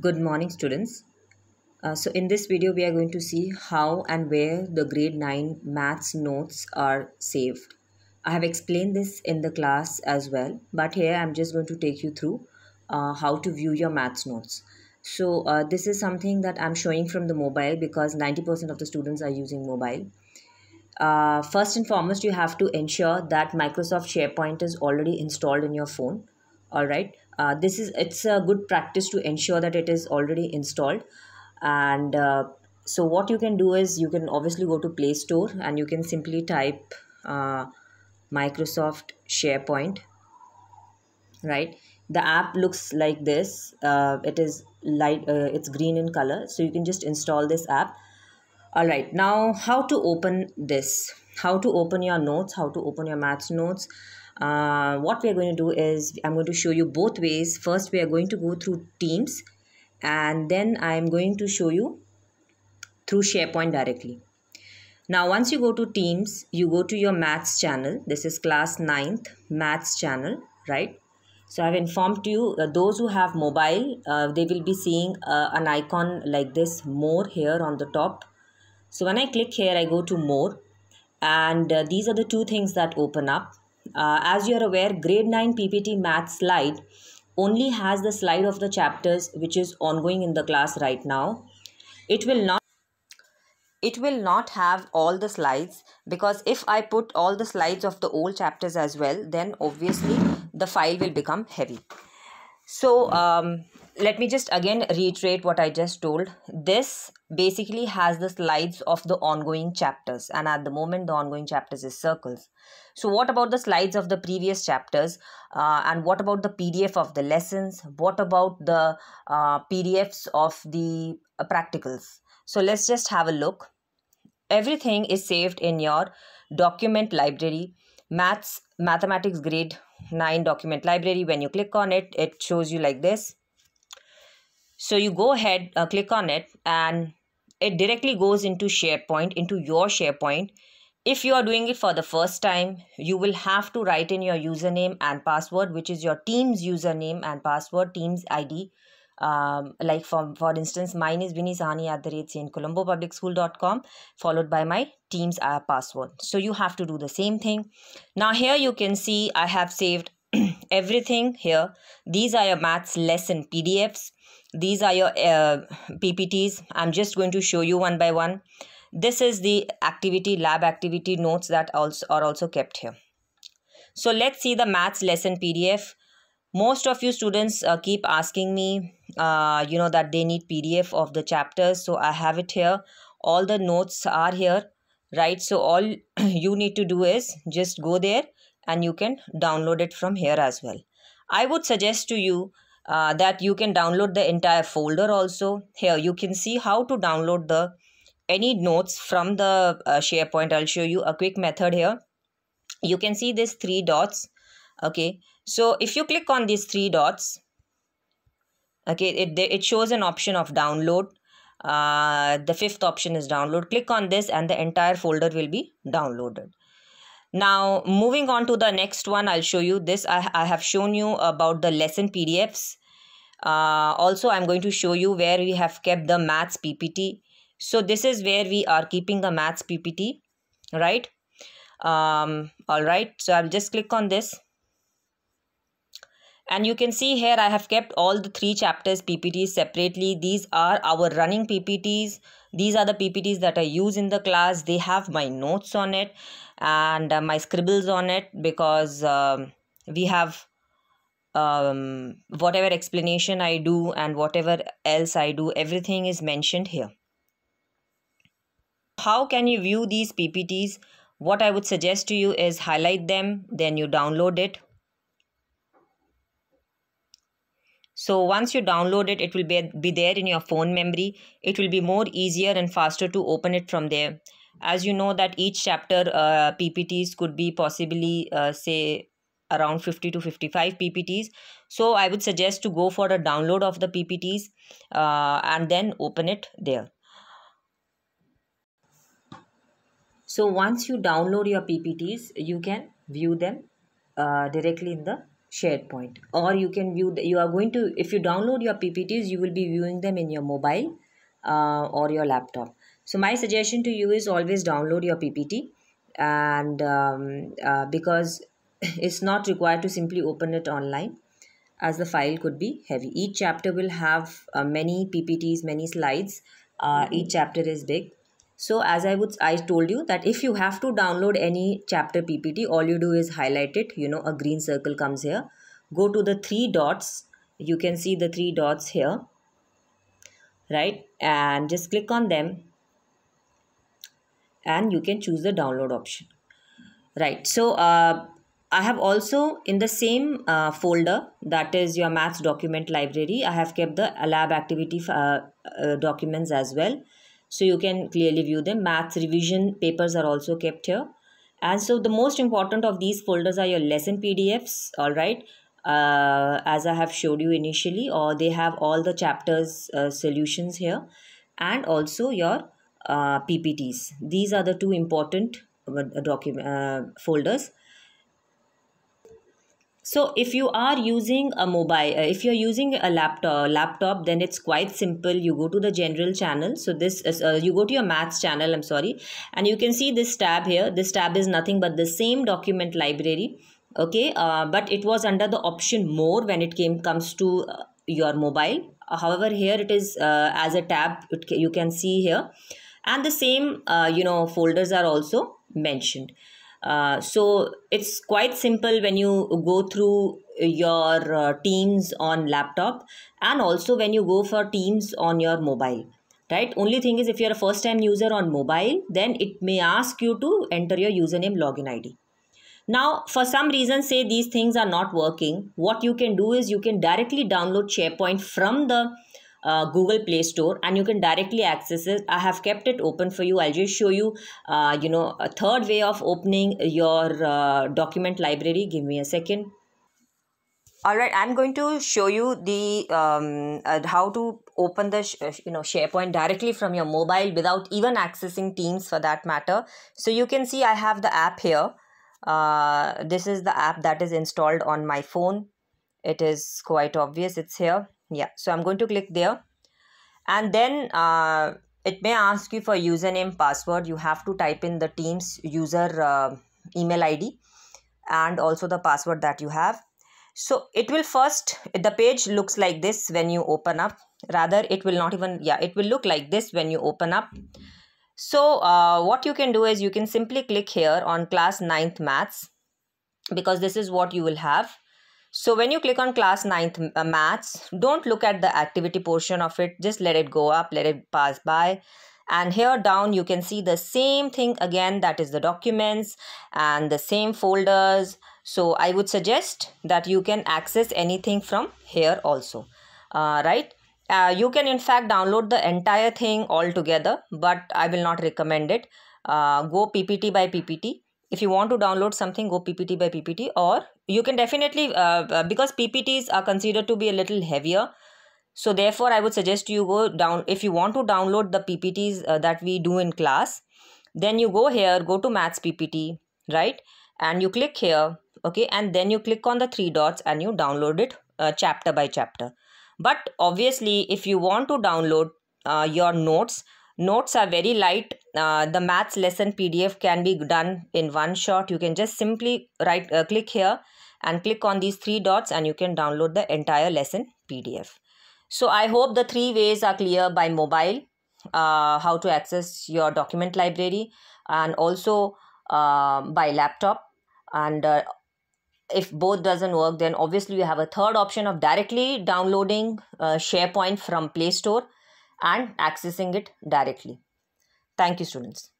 good morning students uh, so in this video we are going to see how and where the grade 9 maths notes are saved i have explained this in the class as well but here i'm just going to take you through uh, how to view your maths notes so uh, this is something that i'm showing from the mobile because 90% of the students are using mobile uh, first and foremost you have to ensure that microsoft sharepoint is already installed in your phone all right uh, this is it's a good practice to ensure that it is already installed and uh, so what you can do is you can obviously go to play store and you can simply type uh, microsoft sharepoint right the app looks like this uh, it is light uh, it's green in color so you can just install this app all right now how to open this how to open your notes how to open your maths notes uh, what we are going to do is i'm going to show you both ways first we are going to go through teams and then i'm going to show you through sharepoint directly now once you go to teams you go to your maths channel this is class 9th maths channel right so I've informed you uh, those who have mobile, uh, they will be seeing uh, an icon like this more here on the top. So when I click here, I go to more and uh, these are the two things that open up uh, as you are aware grade 9 ppt math slide only has the slide of the chapters which is ongoing in the class right now it will not it will not have all the slides because if I put all the slides of the old chapters as well then obviously the file will become heavy. So um, let me just again reiterate what I just told. This basically has the slides of the ongoing chapters and at the moment the ongoing chapters is circles so what about the slides of the previous chapters uh, and what about the pdf of the lessons what about the uh, pdfs of the uh, practicals so let's just have a look everything is saved in your document library maths mathematics grade 9 document library when you click on it it shows you like this so you go ahead uh, click on it and it directly goes into SharePoint, into your SharePoint. If you are doing it for the first time, you will have to write in your username and password, which is your team's username and password, team's ID. Um, like for, for instance, mine is vinisani at the rate saintcolombopublicschool.com followed by my team's uh, password. So you have to do the same thing. Now here you can see I have saved everything here. These are your maths lesson PDFs these are your uh, PPTs. I'm just going to show you one by one. This is the activity lab activity notes that also are also kept here. So let's see the maths lesson PDF. Most of you students uh, keep asking me, uh, you know, that they need PDF of the chapters. So I have it here. All the notes are here, right? So all you need to do is just go there and you can download it from here as well. I would suggest to you uh, that you can download the entire folder also here you can see how to download the any notes from the uh, sharepoint i'll show you a quick method here you can see these three dots okay so if you click on these three dots okay it, it shows an option of download uh, the fifth option is download click on this and the entire folder will be downloaded now, moving on to the next one, I'll show you this. I, I have shown you about the lesson PDFs. Uh, also, I'm going to show you where we have kept the maths PPT. So this is where we are keeping the maths PPT, right? Um, all right, so I'll just click on this. And you can see here I have kept all the three chapters PPTs separately. These are our running PPTs. These are the PPTs that I use in the class. They have my notes on it and uh, my scribbles on it because um, we have um, whatever explanation I do and whatever else I do, everything is mentioned here. How can you view these PPTs? What I would suggest to you is highlight them, then you download it so once you download it it will be, be there in your phone memory it will be more easier and faster to open it from there as you know that each chapter uh, ppts could be possibly uh, say around 50 to 55 ppts so i would suggest to go for a download of the ppts uh, and then open it there so once you download your ppts you can view them uh, directly in the SharePoint or you can view the, you are going to if you download your PPTs you will be viewing them in your mobile uh, or your laptop. So my suggestion to you is always download your PPT and um, uh, because it's not required to simply open it online as the file could be heavy. Each chapter will have uh, many PPTs, many slides. Uh, each mm-hmm. chapter is big so as I would I told you that if you have to download any chapter PPT, all you do is highlight it. You know, a green circle comes here. Go to the three dots. You can see the three dots here. Right? And just click on them. And you can choose the download option. Right. So uh, I have also in the same uh, folder that is your maths document library I have kept the lab activity uh, uh, documents as well so you can clearly view them maths revision papers are also kept here and so the most important of these folders are your lesson pdfs all right uh, as i have showed you initially or they have all the chapters uh, solutions here and also your uh, ppts these are the two important uh, document uh, folders so if you are using a mobile uh, if you're using a laptop laptop then it's quite simple you go to the general channel so this is uh, you go to your maths channel i'm sorry and you can see this tab here this tab is nothing but the same document library okay uh, but it was under the option more when it came comes to uh, your mobile uh, however here it is uh, as a tab it, you can see here and the same uh, you know folders are also mentioned uh, so it's quite simple when you go through your uh, teams on laptop and also when you go for teams on your mobile right only thing is if you're a first time user on mobile then it may ask you to enter your username login id now for some reason say these things are not working what you can do is you can directly download sharepoint from the uh, Google Play Store and you can directly access it. I have kept it open for you. I'll just show you, uh, you know, a third way of opening your uh, document library. Give me a second. All right, I'm going to show you the um, uh, how to open the uh, you know SharePoint directly from your mobile without even accessing Teams for that matter. So you can see I have the app here. Uh, this is the app that is installed on my phone. It is quite obvious. It's here yeah so i'm going to click there and then uh, it may ask you for username password you have to type in the team's user uh, email id and also the password that you have so it will first the page looks like this when you open up rather it will not even yeah it will look like this when you open up so uh, what you can do is you can simply click here on class 9th maths because this is what you will have so when you click on class 9th uh, maths, don't look at the activity portion of it. Just let it go up, let it pass by. And here down, you can see the same thing again, that is the documents and the same folders. So I would suggest that you can access anything from here also, uh, right? Uh, you can in fact download the entire thing all together, but I will not recommend it. Uh, go PPT by PPT. If you want to download something, go PPT by PPT or you can definitely uh, because ppts are considered to be a little heavier so therefore i would suggest you go down if you want to download the ppts uh, that we do in class then you go here go to maths ppt right and you click here okay and then you click on the three dots and you download it uh, chapter by chapter but obviously if you want to download uh, your notes notes are very light uh, the maths lesson pdf can be done in one shot you can just simply right uh, click here and click on these three dots and you can download the entire lesson pdf so i hope the three ways are clear by mobile uh, how to access your document library and also uh, by laptop and uh, if both doesn't work then obviously you have a third option of directly downloading uh, sharepoint from play store and accessing it directly. Thank you students.